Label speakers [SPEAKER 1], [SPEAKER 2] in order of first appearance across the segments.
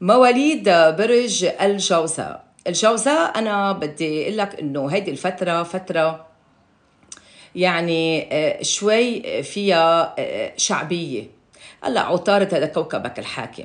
[SPEAKER 1] مواليد برج الجوزاء الجوزاء انا بدي اقول لك انه هيدي الفتره فتره يعني آه، شوي فيها آه، شعبيه هلا عطارد هذا كوكبك الحاكم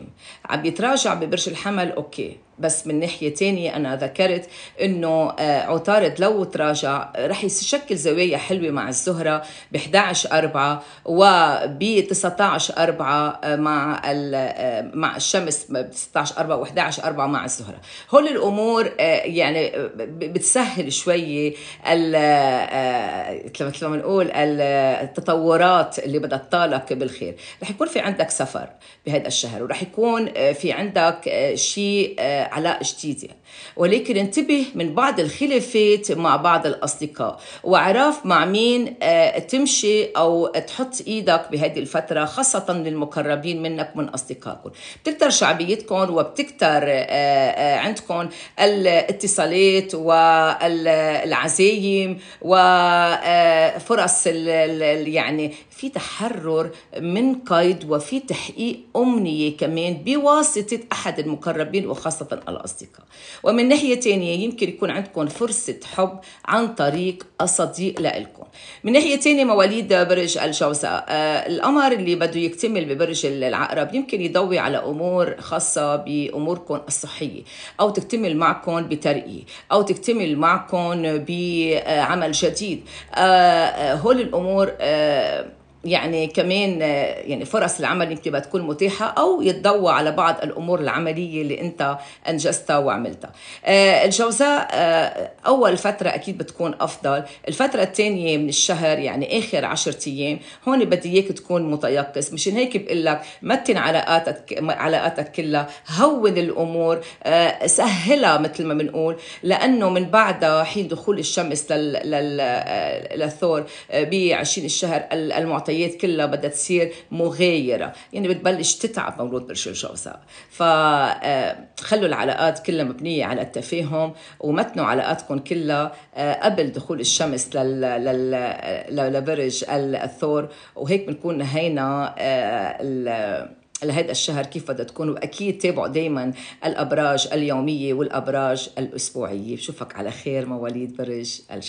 [SPEAKER 1] عم يتراجع ببرج الحمل اوكي بس من ناحية تانية أنا ذكرت أنه آه، عطارد لو تراجع رح يشكل زوايا حلوة مع الزهرة ب 11 4 وب 19 4 مع آه، مع الشمس ب 19 4 و 11 4 مع الزهرة هول الأمور آه، يعني بتسهل شوية مثل ما نقول التطورات اللي بدها تطالك بالخير رح يكون في عندك سفر بهذا الشهر ورح يكون في عندك شيء علاقة جديدة ولكن انتبه من بعض الخلافات مع بعض الأصدقاء وعراف مع مين آه، تمشي أو تحط إيدك بهذه الفترة خاصة للمقربين منك من أصدقائكم بتكتر شعبيتكم وبتكتر آه، آه، عندكم الاتصالات والعزايم و فرص ال الـ يعني في تحرر من قيد وفي تحقيق أمنية كمان بواسطة أحد المقربين وخاصة الأصدقاء ومن ناحية تانية يمكن يكون عندكم فرصة حب عن طريق صديق لإلكم من ناحية تانية مواليد برج الجوزاء آه القمر اللي بده يكتمل ببرج العقرب يمكن يضوي على أمور خاصة بأموركم الصحية أو تكتمل معكم بترقية أو تكتمل معكم بعمل جديد آه فهول آه، آه، الامور آه، يعني كمان آه، يعني فرص العمل يمكن بتكون متاحة أو يتضوى على بعض الأمور العملية اللي أنت أنجزتها وعملتها آه، الجوزاء آه، أول فترة أكيد بتكون أفضل الفترة الثانية من الشهر يعني آخر عشرة أيام هون بدي إياك تكون متيقظ مشان هيك بقول لك متن علاقاتك علاقاتك كلها هون الأمور سهلها مثل ما بنقول لأنه من بعدها حين دخول الشمس للثور ب 20 الشهر المعطيات المعطيات كلها بدها تصير مغايره يعني بتبلش تتعب مولود برج الجوزاء آه، فخلوا العلاقات كلها مبنيه على التفاهم ومتنوا علاقاتكم كلها آه، قبل دخول الشمس لل... لل... آه، لبرج الثور وهيك بنكون نهينا ال... لهذا الشهر كيف بدها تكون واكيد تابعوا دائما الابراج اليوميه والابراج الاسبوعيه بشوفك على خير مواليد برج الجوزاء